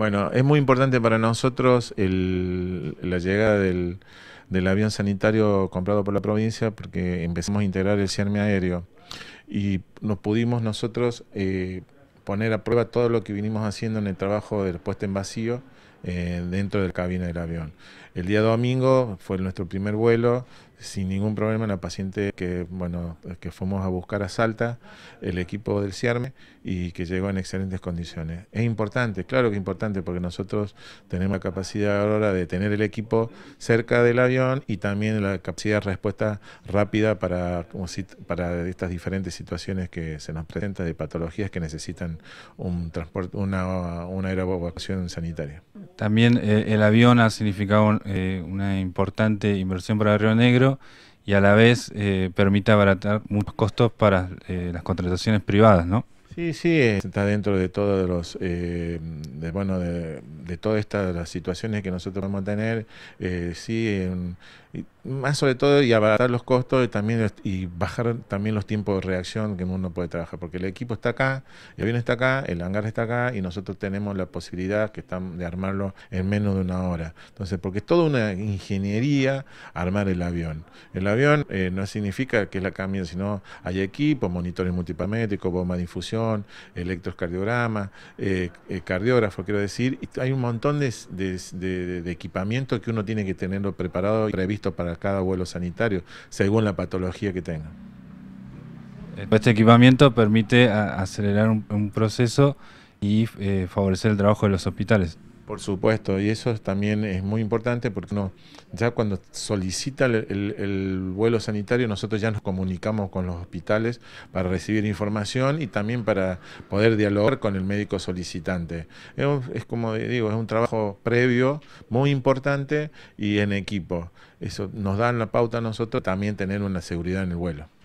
Bueno, es muy importante para nosotros la llegada del, avión sanitario comprado por la provincia porque empezamos a integrar el cierre aéreo y nos pudimos nosotros eh, poner a prueba todo lo que vinimos haciendo en el trabajo de puesto en vacío eh, dentro del cabina del avión. El día domingo fue nuestro primer vuelo, sin ningún problema, la paciente que, bueno, que fuimos a buscar a Salta, el equipo del CIARME, y que llegó en excelentes condiciones. Es importante, claro que es importante, porque nosotros tenemos la capacidad ahora de tener el equipo cerca del avión y también la capacidad de respuesta rápida para, para estas diferentes situaciones que se nos presentan de patologías que necesitan un transporte, una, una evacuación sanitaria. También eh, el avión ha significado eh, una importante inversión para Río Negro y a la vez eh, permite abaratar muchos costos para eh, las contrataciones privadas, ¿no? Sí, sí, está dentro de todos los, bueno, de, todas estas las situaciones que nosotros vamos a tener, eh, sí, más sobre todo y abaratar los costos y también y bajar también los tiempos de reacción que uno puede trabajar porque el equipo está acá el avión está acá el hangar está acá y nosotros tenemos la posibilidad que están de armarlo en menos de una hora entonces porque es toda una ingeniería armar el avión el avión eh, no significa que es la camión sino hay equipos, monitores multipamétricos, bomba de infusión electrocardiograma eh, eh, cardiógrafo quiero decir hay un montón de equipamiento que uno tiene que tenerlo preparado y previsto para cada vuelo sanitario, según la patología que tenga. Este equipamiento permite acelerar un, proceso y eh, favorecer el trabajo de los hospitales. Por supuesto, y eso también es muy importante porque no, ya cuando solicita el, vuelo sanitario nosotros ya nos comunicamos con los hospitales para recibir información y también para poder dialogar con el médico solicitante. Es, es como digo, es un trabajo previo muy importante y en equipo. Eso nos da la pauta a nosotros también tener una seguridad en el vuelo.